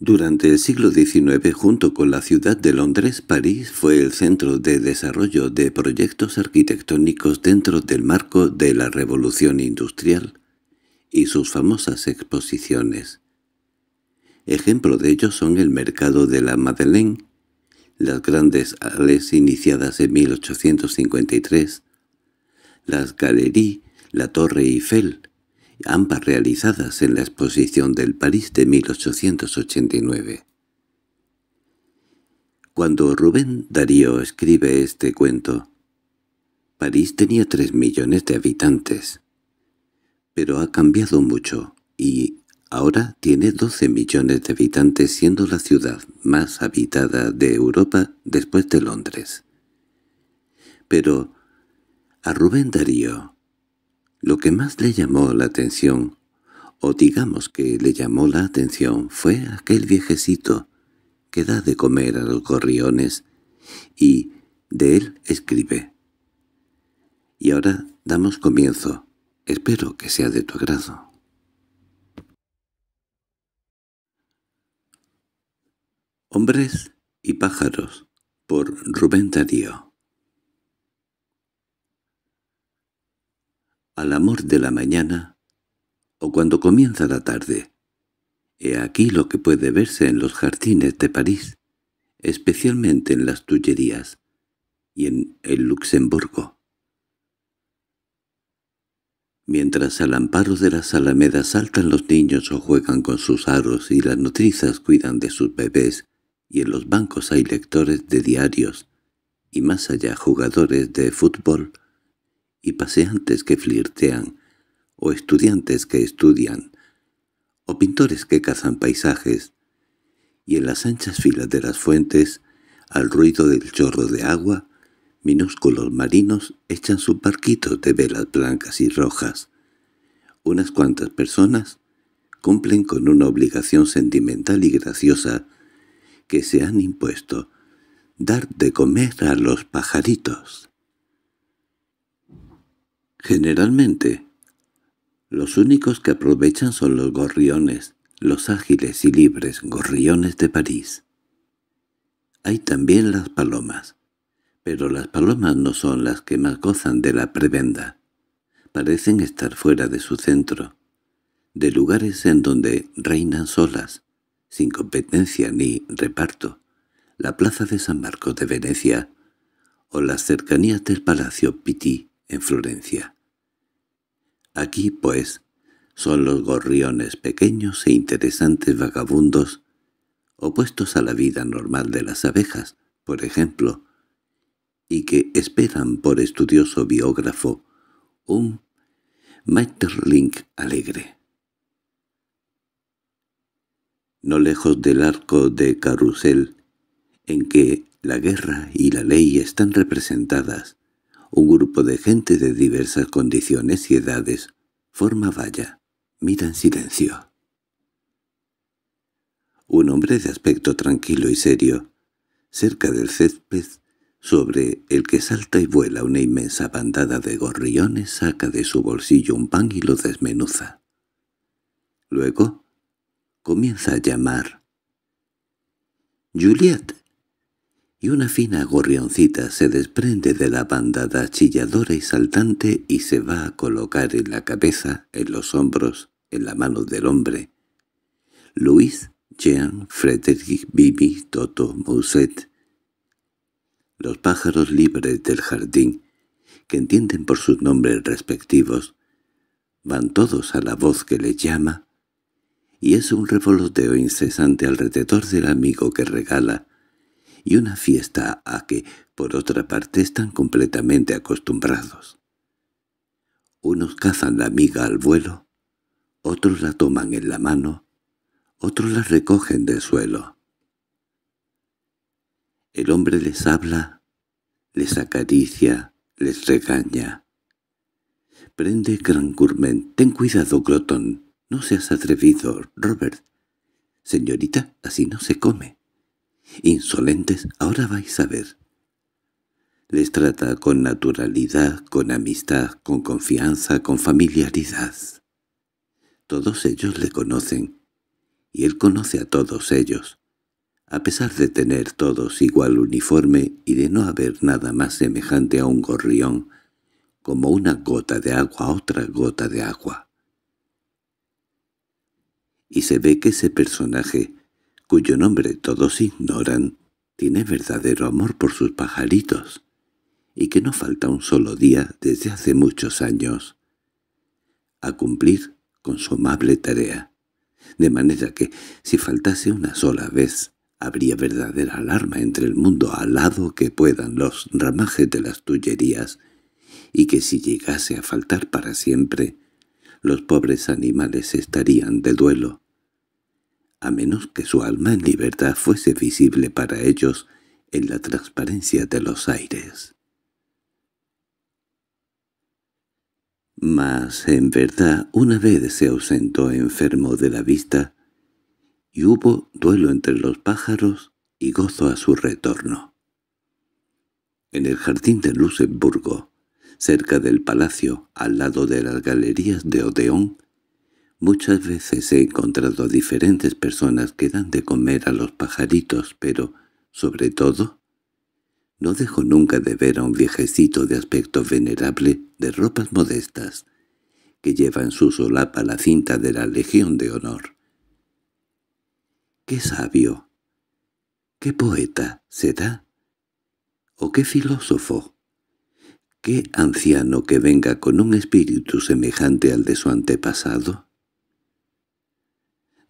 Durante el siglo XIX, junto con la ciudad de Londres, París fue el centro de desarrollo de proyectos arquitectónicos dentro del marco de la Revolución Industrial y sus famosas exposiciones. Ejemplo de ello son el Mercado de la Madeleine, las grandes arles iniciadas en 1853, las Galeries, la Torre Eiffel, ambas realizadas en la exposición del París de 1889. Cuando Rubén Darío escribe este cuento, París tenía tres millones de habitantes, pero ha cambiado mucho y ahora tiene 12 millones de habitantes siendo la ciudad más habitada de Europa después de Londres. Pero a Rubén Darío lo que más le llamó la atención, o digamos que le llamó la atención, fue aquel viejecito que da de comer a los gorriones, y de él escribe. Y ahora damos comienzo. Espero que sea de tu agrado. Hombres y pájaros por Rubén Darío al amor de la mañana o cuando comienza la tarde. He aquí lo que puede verse en los jardines de París, especialmente en las Tullerías y en el Luxemburgo. Mientras al amparo de las alamedas saltan los niños o juegan con sus aros y las nutrizas cuidan de sus bebés, y en los bancos hay lectores de diarios, y más allá jugadores de fútbol, y paseantes que flirtean, o estudiantes que estudian, o pintores que cazan paisajes, y en las anchas filas de las fuentes, al ruido del chorro de agua, minúsculos marinos echan sus barquitos de velas blancas y rojas. Unas cuantas personas cumplen con una obligación sentimental y graciosa que se han impuesto, dar de comer a los pajaritos. Generalmente, los únicos que aprovechan son los gorriones, los ágiles y libres gorriones de París. Hay también las palomas, pero las palomas no son las que más gozan de la prebenda. Parecen estar fuera de su centro, de lugares en donde reinan solas, sin competencia ni reparto, la plaza de San Marcos de Venecia o las cercanías del Palacio Pitti en Florencia. Aquí, pues, son los gorriones pequeños e interesantes vagabundos, opuestos a la vida normal de las abejas, por ejemplo, y que esperan por estudioso biógrafo un Maeterlinck alegre. No lejos del arco de Carrusel, en que la guerra y la ley están representadas, un grupo de gente de diversas condiciones y edades forma valla. Mira en silencio. Un hombre de aspecto tranquilo y serio, cerca del césped, sobre el que salta y vuela una inmensa bandada de gorriones, saca de su bolsillo un pan y lo desmenuza. Luego comienza a llamar. «Juliet, y una fina gorrioncita se desprende de la bandada chilladora y saltante y se va a colocar en la cabeza, en los hombros, en la mano del hombre. Luis, Jean, Frederick, Bibi, Toto, Mousset. Los pájaros libres del jardín, que entienden por sus nombres respectivos, van todos a la voz que les llama, y es un revoloteo incesante alrededor del amigo que regala y una fiesta a que, por otra parte, están completamente acostumbrados. Unos cazan la miga al vuelo, otros la toman en la mano, otros la recogen del suelo. El hombre les habla, les acaricia, les regaña. Prende Gran Gourmet. Ten cuidado, Glotón. No seas atrevido, Robert. Señorita, así no se come. Insolentes, ahora vais a ver. Les trata con naturalidad, con amistad, con confianza, con familiaridad. Todos ellos le conocen, y él conoce a todos ellos. A pesar de tener todos igual uniforme y de no haber nada más semejante a un gorrión, como una gota de agua a otra gota de agua. Y se ve que ese personaje, cuyo nombre todos ignoran, tiene verdadero amor por sus pajaritos, y que no falta un solo día desde hace muchos años a cumplir con su amable tarea. De manera que, si faltase una sola vez, habría verdadera alarma entre el mundo alado que puedan los ramajes de las tullerías, y que si llegase a faltar para siempre, los pobres animales estarían de duelo a menos que su alma en libertad fuese visible para ellos en la transparencia de los aires. Mas en verdad una vez se ausentó enfermo de la vista, y hubo duelo entre los pájaros y gozo a su retorno. En el jardín de Luxemburgo, cerca del palacio, al lado de las galerías de Odeón, Muchas veces he encontrado a diferentes personas que dan de comer a los pajaritos, pero, sobre todo, no dejo nunca de ver a un viejecito de aspecto venerable, de ropas modestas, que lleva en su solapa la cinta de la Legión de Honor. ¡Qué sabio! ¿Qué poeta será? ¿O qué filósofo? ¿Qué anciano que venga con un espíritu semejante al de su antepasado?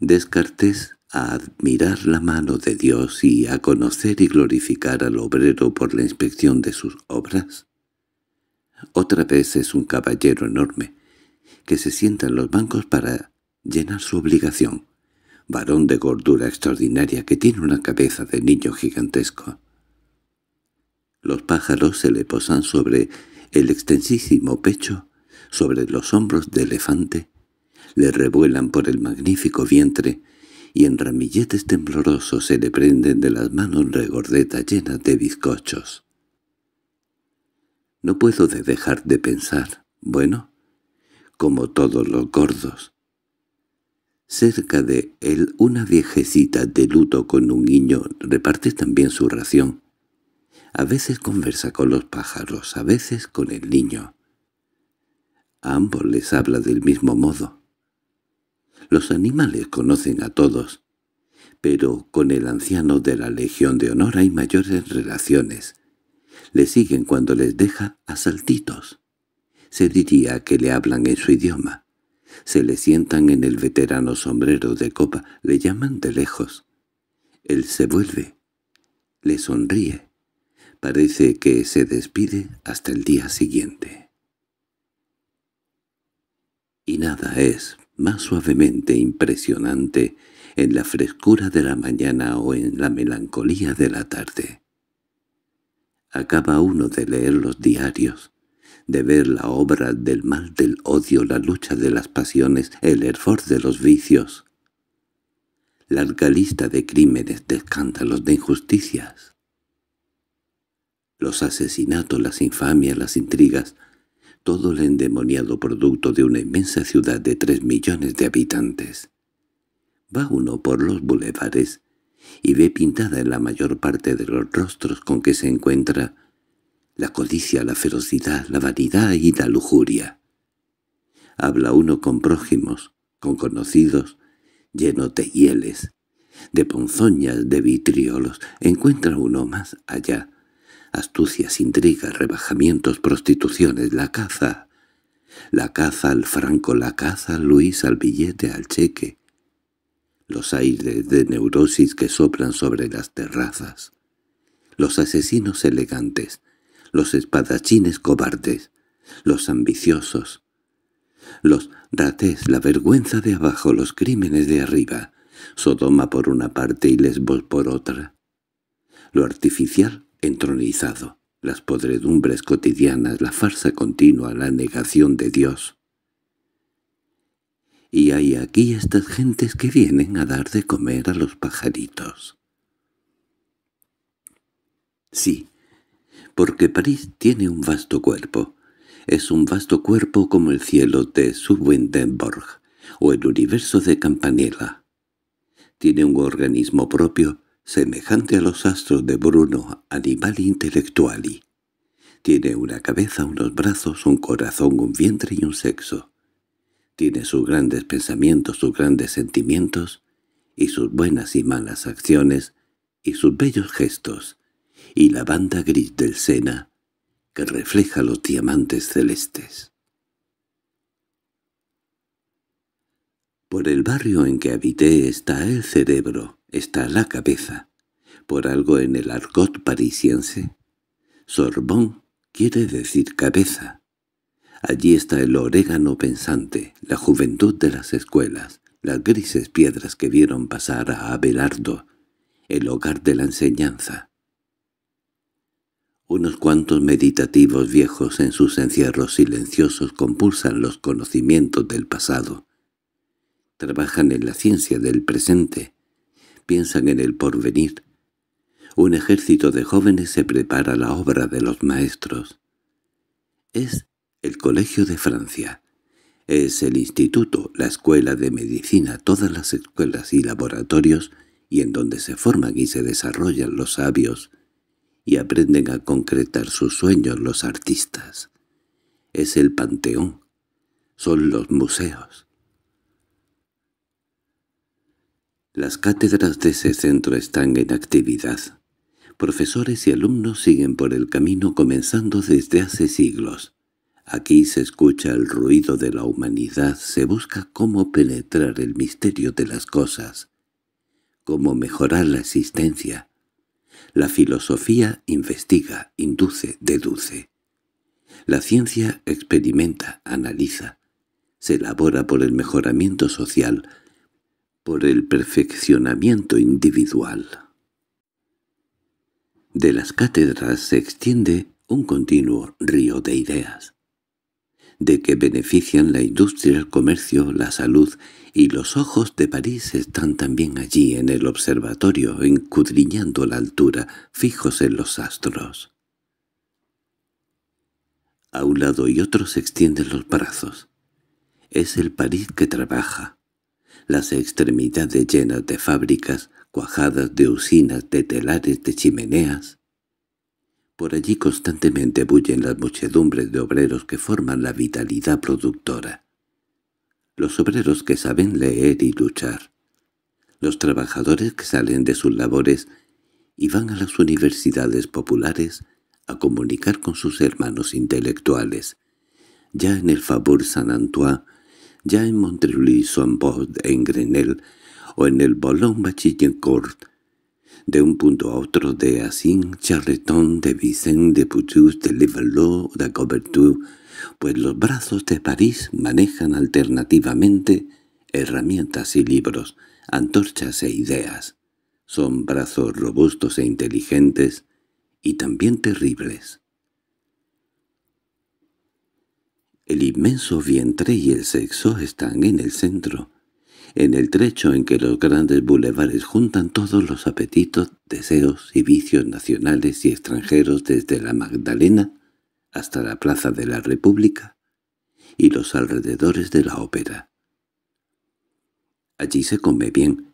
Descartes a admirar la mano de Dios y a conocer y glorificar al obrero por la inspección de sus obras? Otra vez es un caballero enorme, que se sienta en los bancos para llenar su obligación, varón de gordura extraordinaria que tiene una cabeza de niño gigantesco. Los pájaros se le posan sobre el extensísimo pecho, sobre los hombros de elefante, le revuelan por el magnífico vientre, y en ramilletes temblorosos se le prenden de las manos regordetas llenas de bizcochos. No puedo de dejar de pensar, bueno, como todos los gordos. Cerca de él una viejecita de luto con un niño reparte también su ración. A veces conversa con los pájaros, a veces con el niño. A ambos les habla del mismo modo. Los animales conocen a todos, pero con el anciano de la Legión de Honor hay mayores relaciones. Le siguen cuando les deja a saltitos. Se diría que le hablan en su idioma. Se le sientan en el veterano sombrero de copa, le llaman de lejos. Él se vuelve, le sonríe. Parece que se despide hasta el día siguiente. Y nada es más suavemente impresionante en la frescura de la mañana o en la melancolía de la tarde. Acaba uno de leer los diarios, de ver la obra del mal del odio, la lucha de las pasiones, el hervor de los vicios, larga lista de crímenes, de escándalos, de injusticias. Los asesinatos, las infamias, las intrigas, todo el endemoniado producto de una inmensa ciudad de tres millones de habitantes. Va uno por los bulevares y ve pintada en la mayor parte de los rostros con que se encuentra la codicia, la ferocidad, la vanidad y la lujuria. Habla uno con prójimos, con conocidos, lleno de hieles, de ponzoñas, de vitriolos. Encuentra uno más allá astucias, intrigas, rebajamientos, prostituciones, la caza. La caza al franco, la caza al Luis, al billete, al cheque. Los aires de neurosis que soplan sobre las terrazas. Los asesinos elegantes. Los espadachines cobardes. Los ambiciosos. Los ratés, la vergüenza de abajo, los crímenes de arriba. Sodoma por una parte y Lesbos por otra. Lo artificial entronizado, las podredumbres cotidianas, la farsa continua, la negación de Dios. Y hay aquí estas gentes que vienen a dar de comer a los pajaritos. Sí, porque París tiene un vasto cuerpo. Es un vasto cuerpo como el cielo de Subwindenborg o el universo de Campanella. Tiene un organismo propio, semejante a los astros de Bruno, animal intelectuali. Tiene una cabeza, unos brazos, un corazón, un vientre y un sexo. Tiene sus grandes pensamientos, sus grandes sentimientos, y sus buenas y malas acciones, y sus bellos gestos, y la banda gris del Sena, que refleja los diamantes celestes. Por el barrio en que habité está el cerebro, está la cabeza. Por algo en el argot parisiense. Sorbón quiere decir cabeza. Allí está el orégano pensante, la juventud de las escuelas, las grises piedras que vieron pasar a Abelardo, el hogar de la enseñanza. Unos cuantos meditativos viejos en sus encierros silenciosos compulsan los conocimientos del pasado. Trabajan en la ciencia del presente. Piensan en el porvenir. Un ejército de jóvenes se prepara la obra de los maestros. Es el Colegio de Francia. Es el instituto, la escuela de medicina, todas las escuelas y laboratorios, y en donde se forman y se desarrollan los sabios, y aprenden a concretar sus sueños los artistas. Es el panteón, son los museos, Las cátedras de ese centro están en actividad. Profesores y alumnos siguen por el camino comenzando desde hace siglos. Aquí se escucha el ruido de la humanidad, se busca cómo penetrar el misterio de las cosas, cómo mejorar la existencia. La filosofía investiga, induce, deduce. La ciencia experimenta, analiza. Se elabora por el mejoramiento social, por el perfeccionamiento individual. De las cátedras se extiende un continuo río de ideas, de que benefician la industria, el comercio, la salud, y los ojos de París están también allí en el observatorio, encudriñando la altura, fijos en los astros. A un lado y otro se extienden los brazos. Es el París que trabaja, las extremidades llenas de fábricas, cuajadas de usinas, de telares, de chimeneas. Por allí constantemente bullen las muchedumbres de obreros que forman la vitalidad productora. Los obreros que saben leer y luchar. Los trabajadores que salen de sus labores y van a las universidades populares a comunicar con sus hermanos intelectuales. Ya en el Faubourg Saint-Antoine ya en montreuil sur en Grenelle, o en el Boulogne-Bachillencourt, de un punto a otro de Asin, Charretón, de Vicente, de Putus, de Levalot, de Coverture, pues los brazos de París manejan alternativamente herramientas y libros, antorchas e ideas. Son brazos robustos e inteligentes, y también terribles. El inmenso vientre y el sexo están en el centro, en el trecho en que los grandes bulevares juntan todos los apetitos, deseos y vicios nacionales y extranjeros desde la Magdalena hasta la Plaza de la República y los alrededores de la ópera. Allí se come bien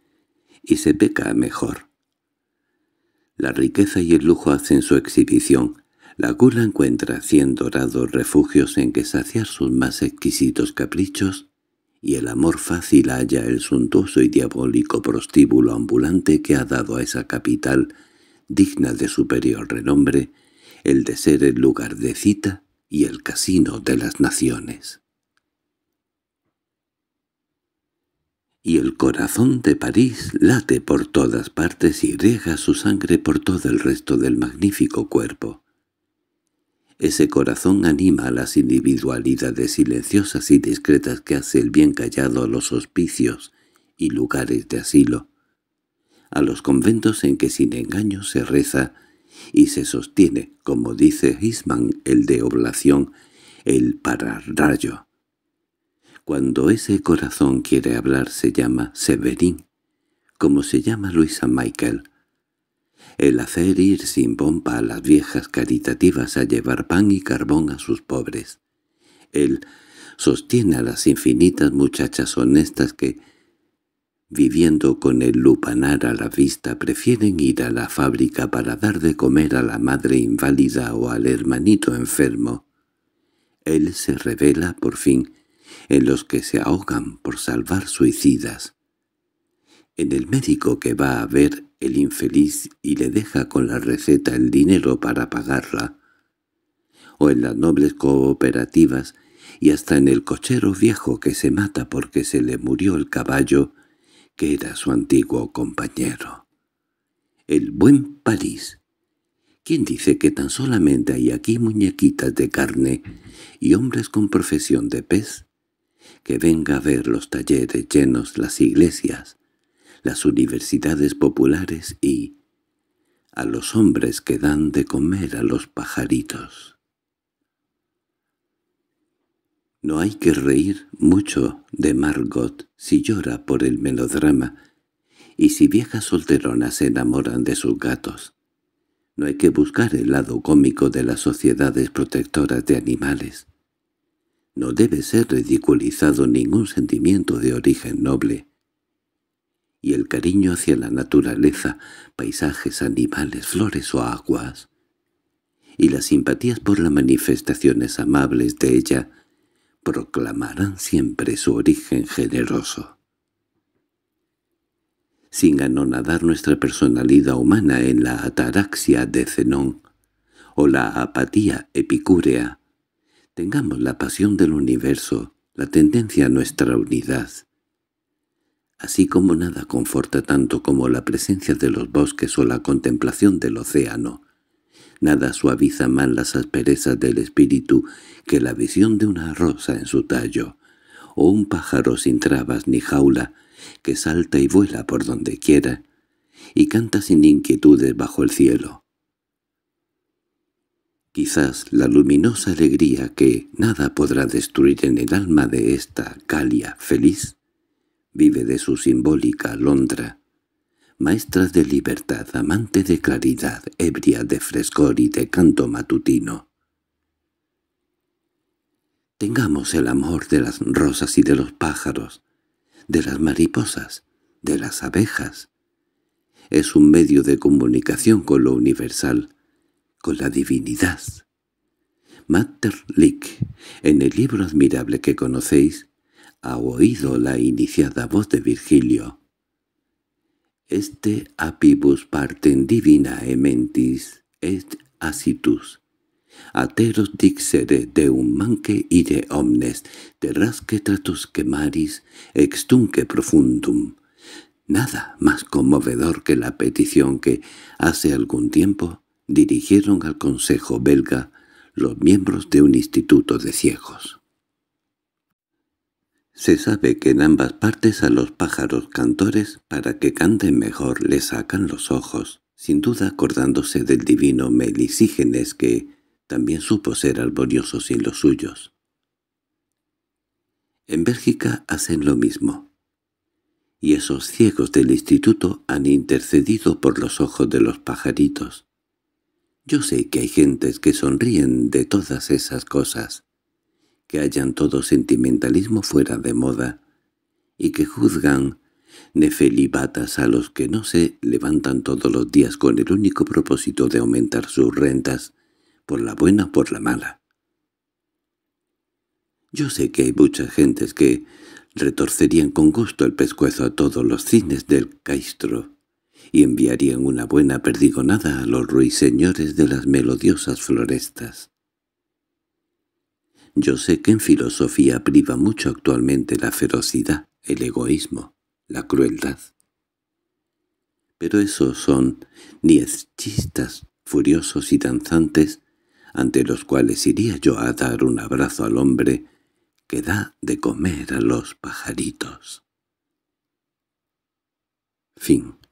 y se peca mejor. La riqueza y el lujo hacen su exhibición, la gula encuentra cien dorados refugios en que saciar sus más exquisitos caprichos, y el amor fácil halla el suntuoso y diabólico prostíbulo ambulante que ha dado a esa capital, digna de superior renombre, el de ser el lugar de cita y el casino de las naciones. Y el corazón de París late por todas partes y riega su sangre por todo el resto del magnífico cuerpo. Ese corazón anima a las individualidades silenciosas y discretas que hace el bien callado a los hospicios y lugares de asilo, a los conventos en que sin engaño se reza y se sostiene, como dice Hisman, el de oblación, el pararrayo. Cuando ese corazón quiere hablar se llama Severín, como se llama Luisa Michael, el hacer ir sin pompa a las viejas caritativas a llevar pan y carbón a sus pobres. Él sostiene a las infinitas muchachas honestas que, viviendo con el lupanar a la vista, prefieren ir a la fábrica para dar de comer a la madre inválida o al hermanito enfermo. Él se revela, por fin, en los que se ahogan por salvar suicidas. En el médico que va a ver el infeliz y le deja con la receta el dinero para pagarla, o en las nobles cooperativas y hasta en el cochero viejo que se mata porque se le murió el caballo, que era su antiguo compañero. El buen París. ¿Quién dice que tan solamente hay aquí muñequitas de carne y hombres con profesión de pez? Que venga a ver los talleres llenos, las iglesias, las universidades populares y a los hombres que dan de comer a los pajaritos. No hay que reír mucho de Margot si llora por el melodrama y si viejas solteronas se enamoran de sus gatos. No hay que buscar el lado cómico de las sociedades protectoras de animales. No debe ser ridiculizado ningún sentimiento de origen noble y el cariño hacia la naturaleza, paisajes, animales, flores o aguas, y las simpatías por las manifestaciones amables de ella, proclamarán siempre su origen generoso. Sin anonadar nuestra personalidad humana en la ataraxia de Zenón o la apatía epicúrea, tengamos la pasión del universo, la tendencia a nuestra unidad, así como nada conforta tanto como la presencia de los bosques o la contemplación del océano. Nada suaviza más las asperezas del espíritu que la visión de una rosa en su tallo, o un pájaro sin trabas ni jaula, que salta y vuela por donde quiera, y canta sin inquietudes bajo el cielo. Quizás la luminosa alegría que nada podrá destruir en el alma de esta Calia feliz vive de su simbólica alondra. Maestra de libertad, amante de claridad, ebria de frescor y de canto matutino. Tengamos el amor de las rosas y de los pájaros, de las mariposas, de las abejas. Es un medio de comunicación con lo universal, con la divinidad. Lick, en el libro admirable que conocéis, ha oído la iniciada voz de Virgilio. Este apibus parten divina ementis et asitus. Ateros dixere un manque de omnes, terrasque tratus quemaris, extunque profundum. Nada más conmovedor que la petición que, hace algún tiempo, dirigieron al Consejo belga los miembros de un instituto de ciegos. Se sabe que en ambas partes a los pájaros cantores, para que canten mejor, le sacan los ojos, sin duda acordándose del divino Melisígenes que también supo ser arborioso sin los suyos. En Bélgica hacen lo mismo. Y esos ciegos del instituto han intercedido por los ojos de los pajaritos. Yo sé que hay gentes que sonríen de todas esas cosas, que hayan todo sentimentalismo fuera de moda y que juzgan nefelibatas a los que no se levantan todos los días con el único propósito de aumentar sus rentas, por la buena o por la mala. Yo sé que hay muchas gentes que retorcerían con gusto el pescuezo a todos los cines del caistro y enviarían una buena perdigonada a los ruiseñores de las melodiosas florestas. Yo sé que en filosofía priva mucho actualmente la ferocidad, el egoísmo, la crueldad. Pero esos son niezchistas, furiosos y danzantes ante los cuales iría yo a dar un abrazo al hombre que da de comer a los pajaritos. Fin